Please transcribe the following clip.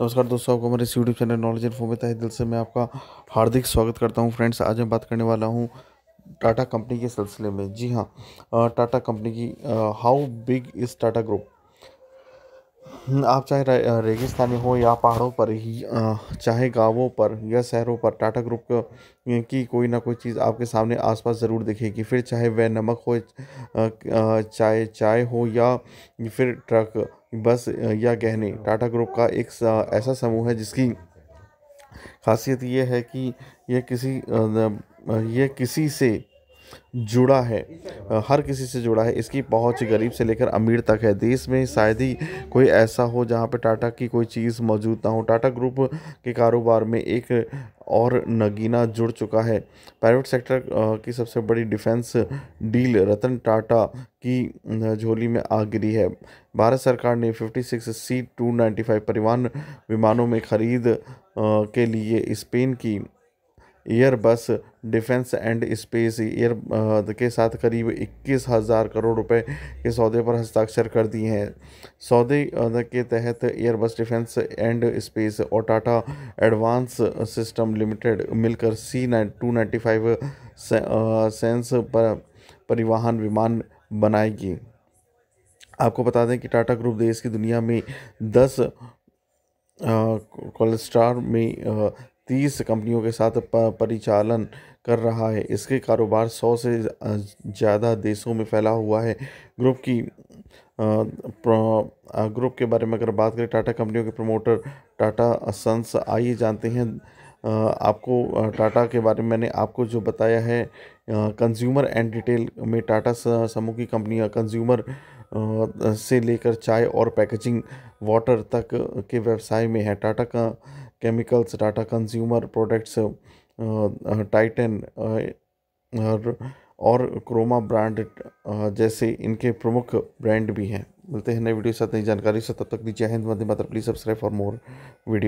नमस्कार दोस्तों आपको हमारे यूट्यूब चैनल नॉलेज एंड फोम है दिल से मैं आपका हार्दिक स्वागत करता हूं फ्रेंड्स आज मैं बात करने वाला हूं टाटा कंपनी के सिलसिले में जी हाँ टाटा कंपनी की how big is Tata group आप चाहे रेगिस्तानी हो या पहाड़ों पर ही चाहे गांवों पर या शहरों पर टाटा ग्रुप की कोई ना कोई चीज़ आपके सामने आसपास ज़रूर दिखेगी फिर चाहे वह नमक हो चाहे चाय हो या फिर ट्रक बस या गहने टाटा ग्रुप का एक ऐसा समूह है जिसकी खासियत ये है कि यह किसी यह किसी से जुड़ा है हर किसी से जुड़ा है इसकी पहुंच गरीब से लेकर अमीर तक है देश में शायद ही कोई ऐसा हो जहां पर टाटा की कोई चीज़ मौजूद ना हो टाटा ग्रुप के कारोबार में एक और नगीना जुड़ चुका है प्राइवेट सेक्टर की सबसे बड़ी डिफेंस डील रतन टाटा की झोली में आ गिरी है भारत सरकार ने 56 सी टू परिवहन विमानों में खरीद के लिए स्पेन की Airbus defence and space air के साथ करीब इक्कीस हज़ार करोड़ रुपए के सौदे पर हस्ताक्षर कर दिए हैं सौदे uh, के तहत एयरबस डिफेंस एंड स्पेस और टाटा एडवांस सिस्टम लिमिटेड मिलकर C nine two ninety five सेंस पर परिवहन विमान बनाएगी आपको बता दें कि टाटा ग्रुप देश की दुनिया में दस कोलेस्ट्रॉल uh, में uh, तीस कंपनियों के साथ परिचालन कर रहा है इसके कारोबार सौ से ज़्यादा देशों में फैला हुआ है ग्रुप की ग्रुप के बारे में अगर बात करें टाटा कंपनियों के प्रमोटर टाटा सन्स आइए जानते हैं आपको टाटा के बारे में मैंने आपको जो बताया है कंज्यूमर एंड रिटेल में टाटा समूह की कंपनियां कंज्यूमर से लेकर चाय और पैकेजिंग वाटर तक के व्यवसाय में है टाटा का chemicals Tata consumer products Titan और क्रोमा ब्रांड uh, जैसे इनके प्रमुख ब्रांड भी हैं मिलते हैं नए वीडियो साथ नई जानकारी से तब तक नीचे हिंद वंदे please subscribe for more video